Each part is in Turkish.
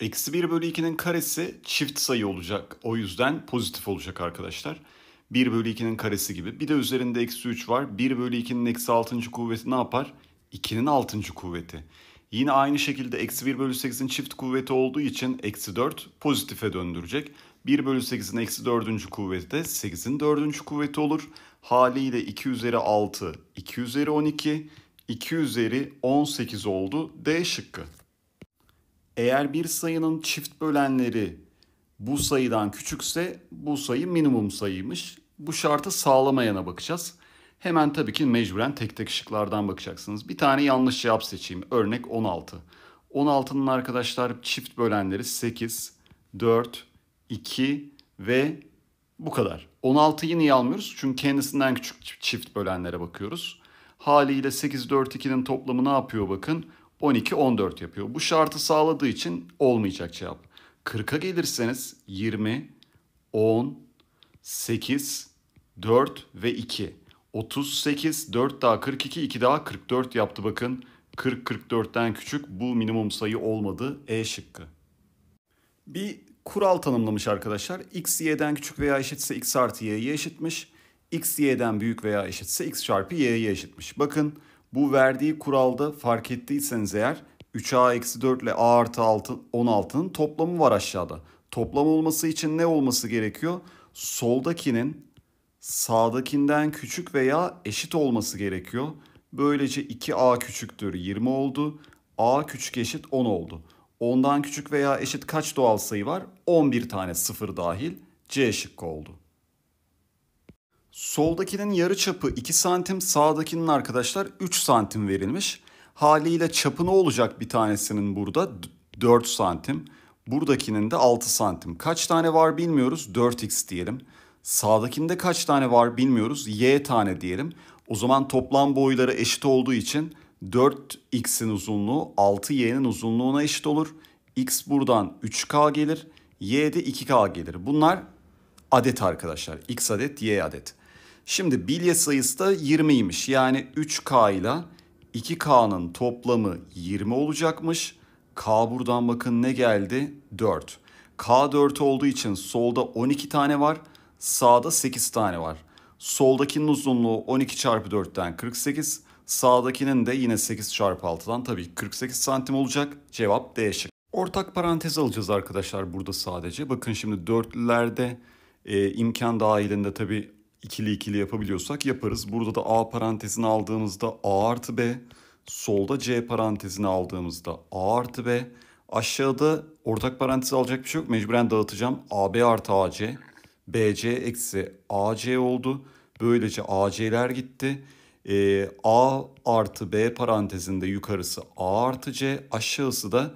Eksi 1 bölü 2'nin karesi çift sayı olacak. O yüzden pozitif olacak arkadaşlar. 1 bölü 2'nin karesi gibi. Bir de üzerinde eksi 3 var. 1 bölü 2'nin eksi 6. kuvveti ne yapar? 2'nin 6. kuvveti. Yine aynı şekilde eksi 1 bölü 8'in çift kuvveti olduğu için eksi 4 pozitife döndürecek. 1 bölü 8'in eksi 4. kuvveti de 8'in 4. kuvveti olur. Haliyle 2 üzeri 6, 2 üzeri 12, 2 üzeri 18 oldu D şıkkı. Eğer bir sayının çift bölenleri bu sayıdan küçükse bu sayı minimum sayıymış. Bu şartı sağlamayana bakacağız. Hemen tabii ki mecburen tek tek şıklardan bakacaksınız. Bir tane yanlış cevap seçeyim. Örnek 16. 16'nın arkadaşlar çift bölenleri 8, 4, 2 ve bu kadar. 16'yı niye almıyoruz? Çünkü kendisinden küçük çift bölenlere bakıyoruz. Haliyle 8, 4, 2'nin toplamı ne yapıyor bakın? 12-14 yapıyor. Bu şartı sağladığı için olmayacak cevap. 40'a gelirseniz 20, 10, 8, 4 ve 2. 38, 4 daha 42, 2 daha 44 yaptı bakın. 40-44'ten küçük bu minimum sayı olmadı. E şıkkı. Bir kural tanımlamış arkadaşlar. X, y'den küçük veya eşitse x artı y'ye eşitmiş. X, y'den büyük veya eşitse x çarpı y'ye eşitmiş. Bakın bu verdiği kuralda fark ettiyseniz eğer 3A-4 ile A artı 6, 16'nın toplamı var aşağıda. Toplam olması için ne olması gerekiyor? Soldakinin sağdakinden küçük veya eşit olması gerekiyor. Böylece 2A küçüktür 20 oldu. A küçük eşit 10 oldu. 10'dan küçük veya eşit kaç doğal sayı var? 11 tane sıfır dahil C şıkkı oldu. Soldakinin yarı çapı 2 santim, sağdakinin arkadaşlar 3 santim verilmiş. Haliyle çapı ne olacak bir tanesinin burada? 4 santim. Buradakinin de 6 santim. Kaç tane var bilmiyoruz. 4x diyelim. Sağdakinde kaç tane var bilmiyoruz. Y tane diyelim. O zaman toplam boyları eşit olduğu için 4x'in uzunluğu 6y'nin uzunluğuna eşit olur. X buradan 3k gelir. Y de 2k gelir. Bunlar adet arkadaşlar. X adet, Y adet. Şimdi bilye sayısı da 20'ymiş. Yani 3K ile 2K'nın toplamı 20 olacakmış. K buradan bakın ne geldi? 4. K 4 olduğu için solda 12 tane var. Sağda 8 tane var. Soldakinin uzunluğu 12 çarpı 4'ten 48. Sağdakinin de yine 8 çarpı 6'dan tabii 48 santim olacak. Cevap D şık. Ortak parantez alacağız arkadaşlar burada sadece. Bakın şimdi dörtlülerde e, imkan dahilinde tabii ikili ikili yapabiliyorsak yaparız. Burada da A parantezini aldığımızda A artı B. Solda C parantezini aldığımızda A artı B. Aşağıda ortak parantez alacak bir şey yok. Mecburen dağıtacağım. AB artı AC. BC eksi AC oldu. Böylece AC'ler gitti. Ee, A artı B parantezinde yukarısı A artı C. Aşağısı da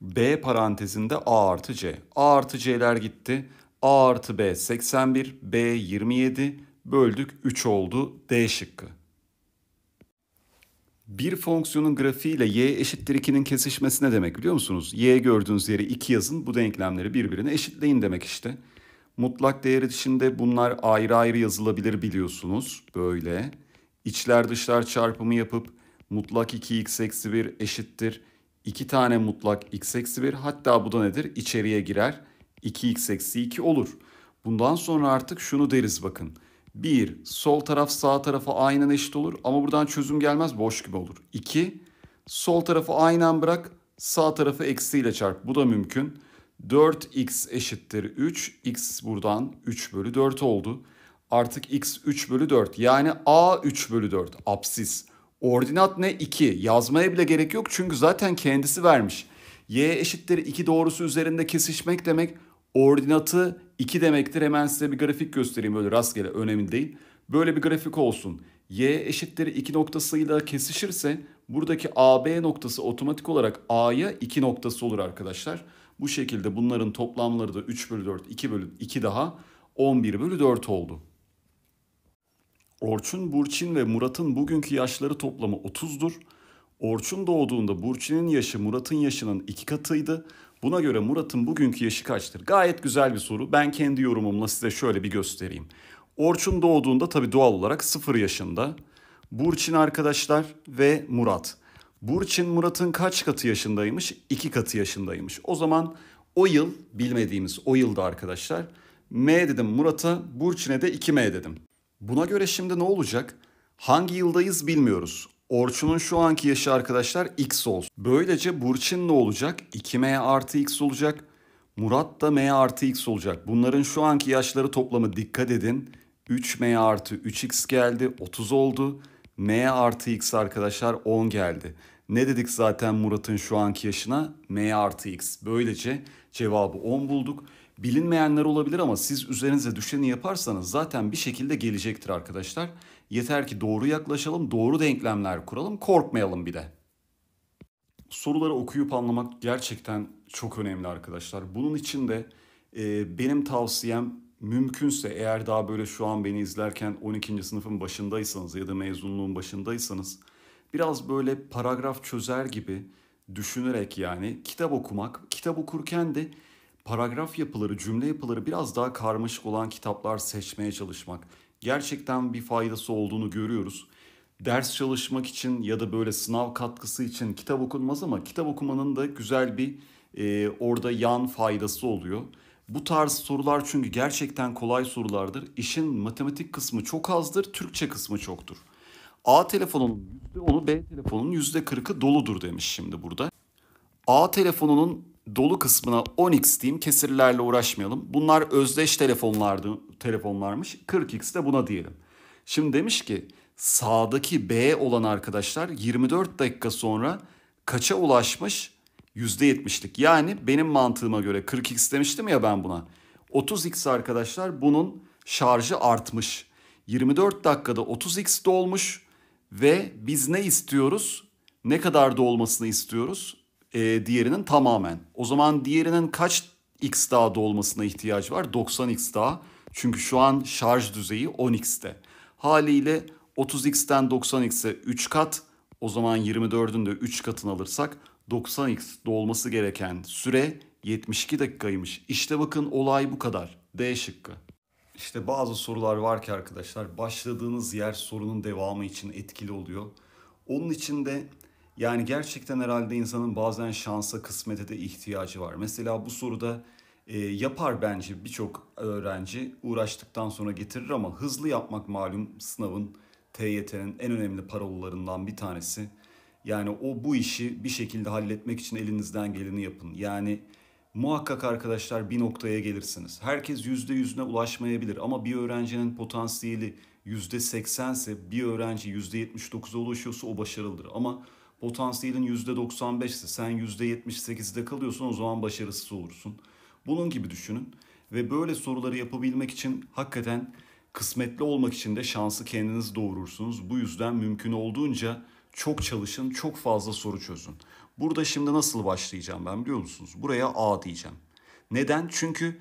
B parantezinde A artı C. A artı C'ler gitti. A artı B 81, B 27 böldük 3 oldu D şıkkı. Bir fonksiyonun grafiğiyle y eşittir 2'nin kesişmesi ne demek biliyor musunuz? y gördüğünüz yere 2 yazın bu denklemleri birbirine eşitleyin demek işte. Mutlak değer içinde bunlar ayrı ayrı yazılabilir biliyorsunuz. Böyle. İçler dışlar çarpımı yapıp mutlak 2x eksi 1 eşittir. 2 tane mutlak x eksi 1 hatta bu da nedir? İçeriye girer. 2x eksi 2 olur. Bundan sonra artık şunu deriz bakın. 1. Sol taraf sağ tarafa aynen eşit olur ama buradan çözüm gelmez boş gibi olur. 2. Sol tarafı aynen bırak sağ tarafı eksiyle çarp. Bu da mümkün. 4x eşittir 3. x buradan 3 bölü 4 oldu. Artık x 3 bölü 4 yani a 3 bölü 4 absis. Ordinat ne? 2. Yazmaya bile gerek yok çünkü zaten kendisi vermiş. y eşittir 2 doğrusu üzerinde kesişmek demek Ordinatı 2 demektir. Hemen size bir grafik göstereyim böyle rastgele önemli değil. Böyle bir grafik olsun. Y eşittir 2 noktasıyla kesişirse buradaki AB noktası otomatik olarak A'ya 2 noktası olur arkadaşlar. Bu şekilde bunların toplamları da 3 bölü 4, 2 bölü 2 daha 11 bölü 4 oldu. Orçun, Burçin ve Murat'ın bugünkü yaşları toplamı 30'dur. Orçun doğduğunda Burçin'in yaşı Murat'ın yaşının iki katıydı. Buna göre Murat'ın bugünkü yaşı kaçtır? Gayet güzel bir soru. Ben kendi yorumumla size şöyle bir göstereyim. Orçun doğduğunda tabii doğal olarak 0 yaşında. Burçin arkadaşlar ve Murat. Burçin Murat'ın kaç katı yaşındaymış? 2 katı yaşındaymış. O zaman o yıl bilmediğimiz o yılda arkadaşlar M dedim Murat'a, Burçin'e de 2M dedim. Buna göre şimdi ne olacak? Hangi yıldayız bilmiyoruz. Orçun'un şu anki yaşı arkadaşlar x olsun. Böylece Burçin ne olacak? 2m artı x olacak. Murat da m artı x olacak. Bunların şu anki yaşları toplamı dikkat edin. 3m artı 3x geldi 30 oldu. m artı x arkadaşlar 10 geldi. Ne dedik zaten Murat'ın şu anki yaşına? m artı x. Böylece cevabı 10 bulduk bilinmeyenler olabilir ama siz üzerinize düşeni yaparsanız zaten bir şekilde gelecektir arkadaşlar. Yeter ki doğru yaklaşalım, doğru denklemler kuralım, korkmayalım bir de. Soruları okuyup anlamak gerçekten çok önemli arkadaşlar. Bunun için de e, benim tavsiyem mümkünse eğer daha böyle şu an beni izlerken 12. sınıfın başındaysanız ya da mezunluğun başındaysanız biraz böyle paragraf çözer gibi düşünerek yani kitap okumak, kitap okurken de paragraf yapıları, cümle yapıları biraz daha karmaşık olan kitaplar seçmeye çalışmak gerçekten bir faydası olduğunu görüyoruz. Ders çalışmak için ya da böyle sınav katkısı için kitap okunmaz ama kitap okumanın da güzel bir e, orada yan faydası oluyor. Bu tarz sorular çünkü gerçekten kolay sorulardır. İşin matematik kısmı çok azdır, Türkçe kısmı çoktur. A telefonunun %10'u, B telefonunun %40'ı doludur demiş şimdi burada. A telefonunun dolu kısmına 10x diyeyim kesirlerle uğraşmayalım. Bunlar özdeş telefonlardı, telefonlarmış. 40x de buna diyelim. Şimdi demiş ki sağdaki B olan arkadaşlar 24 dakika sonra kaça ulaşmış? %70'lik. Yani benim mantığıma göre 40x demiştim ya ben buna. 30x arkadaşlar bunun şarjı artmış. 24 dakikada 30x dolmuş ve biz ne istiyoruz? Ne kadar dolmasını istiyoruz? e, diğerinin tamamen. O zaman diğerinin kaç x daha dolmasına ihtiyaç var? 90x daha. Çünkü şu an şarj düzeyi 10x'te. Haliyle 30x'ten 90x'e 3 kat. O zaman 24'ün de 3 katını alırsak 90x dolması gereken süre 72 dakikaymış. İşte bakın olay bu kadar. D şıkkı. İşte bazı sorular var ki arkadaşlar başladığınız yer sorunun devamı için etkili oluyor. Onun için de yani gerçekten herhalde insanın bazen şansa, kısmete de ihtiyacı var. Mesela bu soruda e, yapar bence birçok öğrenci uğraştıktan sonra getirir ama hızlı yapmak malum sınavın TYT'nin en önemli parolalarından bir tanesi. Yani o bu işi bir şekilde halletmek için elinizden geleni yapın. Yani muhakkak arkadaşlar bir noktaya gelirsiniz. Herkes yüzde yüzüne ulaşmayabilir ama bir öğrencinin potansiyeli yüzde seksense bir öğrenci yüzde yetmiş dokuza ulaşıyorsa o başarılıdır. Ama potansiyelin %95'si sen %78'de kalıyorsun o zaman başarısız olursun. Bunun gibi düşünün ve böyle soruları yapabilmek için hakikaten kısmetli olmak için de şansı kendiniz doğurursunuz. Bu yüzden mümkün olduğunca çok çalışın, çok fazla soru çözün. Burada şimdi nasıl başlayacağım ben biliyor musunuz? Buraya A diyeceğim. Neden? Çünkü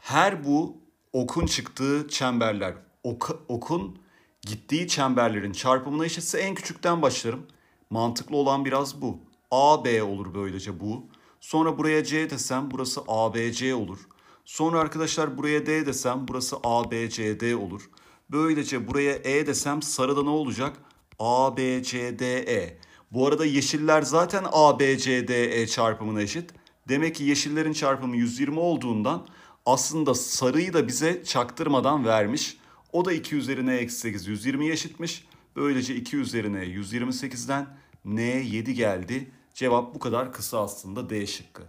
her bu okun çıktığı çemberler, ok, okun gittiği çemberlerin çarpımına eşitse en küçükten başlarım. Mantıklı olan biraz bu. AB olur böylece bu. Sonra buraya C desem burası ABC olur. Sonra arkadaşlar buraya D desem burası ABCD olur. Böylece buraya E desem sarıda ne olacak? ABCDE. Bu arada yeşiller zaten ABCDE çarpımına eşit. Demek ki yeşillerin çarpımı 120 olduğundan aslında sarıyı da bize çaktırmadan vermiş. O da 2 üzerine eksi 8 120'ye eşitmiş. Böylece 2 üzerine 128'den N 7 geldi. Cevap bu kadar kısa aslında D şıkkı.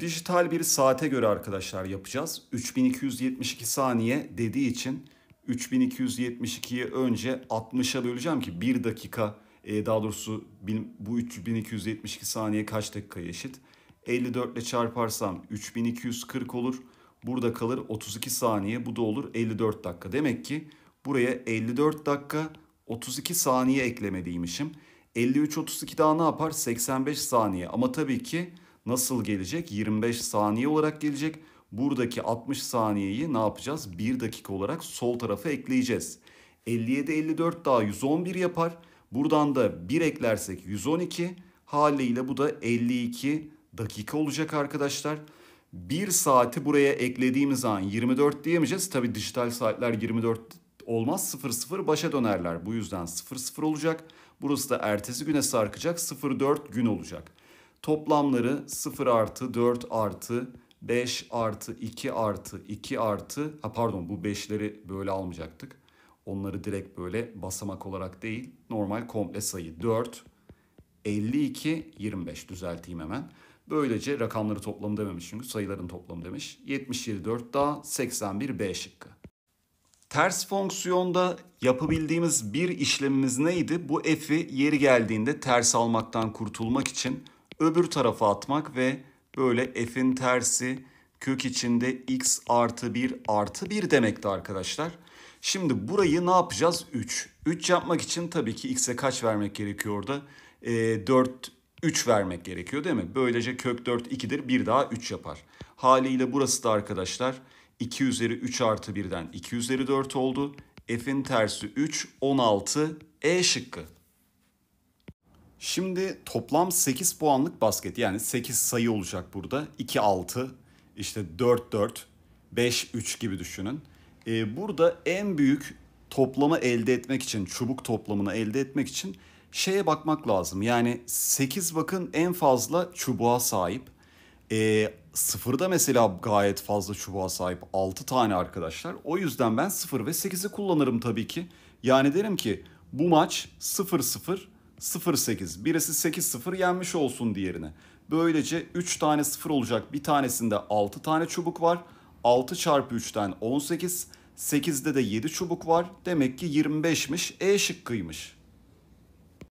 Dijital bir saate göre arkadaşlar yapacağız. 3272 saniye dediği için 3272'yi önce 60'a böleceğim ki 1 dakika e, daha doğrusu bu 3272 saniye kaç dakikaya eşit? 54 ile çarparsam 3240 olur. Burada kalır 32 saniye bu da olur 54 dakika. Demek ki buraya 54 dakika 32 saniye eklemeliymişim. 53-32 daha ne yapar? 85 saniye. Ama tabii ki nasıl gelecek? 25 saniye olarak gelecek. Buradaki 60 saniyeyi ne yapacağız? 1 dakika olarak sol tarafa ekleyeceğiz. 57-54 daha 111 yapar. Buradan da 1 eklersek 112 haliyle bu da 52 dakika olacak arkadaşlar. 1 saati buraya eklediğimiz an 24 diyemeyeceğiz. Tabi dijital saatler 24 Olmaz 0-0 başa dönerler. Bu yüzden 0-0 olacak. Burası da ertesi güne sarkacak 0-4 gün olacak. Toplamları 0 artı 4 artı 5 artı 2 artı 2 artı ha pardon bu 5'leri böyle almayacaktık. Onları direkt böyle basamak olarak değil normal komple sayı 4 52 25 düzelteyim hemen. Böylece rakamları toplamı dememiş çünkü sayıların toplamı demiş. 77 4 daha 81 B şıkkı. Ters fonksiyonda yapabildiğimiz bir işlemimiz neydi? Bu f'i yeri geldiğinde ters almaktan kurtulmak için öbür tarafa atmak ve böyle f'in tersi kök içinde x artı 1 artı 1 demekti arkadaşlar. Şimdi burayı ne yapacağız? 3. 3 yapmak için tabii ki x'e kaç vermek gerekiyordu? E, ee, 4, 3 vermek gerekiyor değil mi? Böylece kök 4 2'dir. 1 daha 3 yapar. Haliyle burası da arkadaşlar 2 üzeri 3 artı 1'den 2 üzeri 4 oldu. F'in tersi 3, 16 E şıkkı. Şimdi toplam 8 puanlık basket yani 8 sayı olacak burada. 2 6 işte 4 4 5 3 gibi düşünün. Ee, burada en büyük toplamı elde etmek için çubuk toplamını elde etmek için şeye bakmak lazım. Yani 8 bakın en fazla çubuğa sahip. E, sıfırda mesela gayet fazla çubuğa sahip 6 tane arkadaşlar. O yüzden ben 0 ve 8'i kullanırım tabii ki. Yani derim ki bu maç 0-0, 0-8. Birisi 8-0 yenmiş olsun diğerine. Böylece 3 tane 0 olacak. Bir tanesinde 6 tane çubuk var. 6 çarpı 3'ten 18. 8'de de 7 çubuk var. Demek ki 25'miş. E şıkkıymış.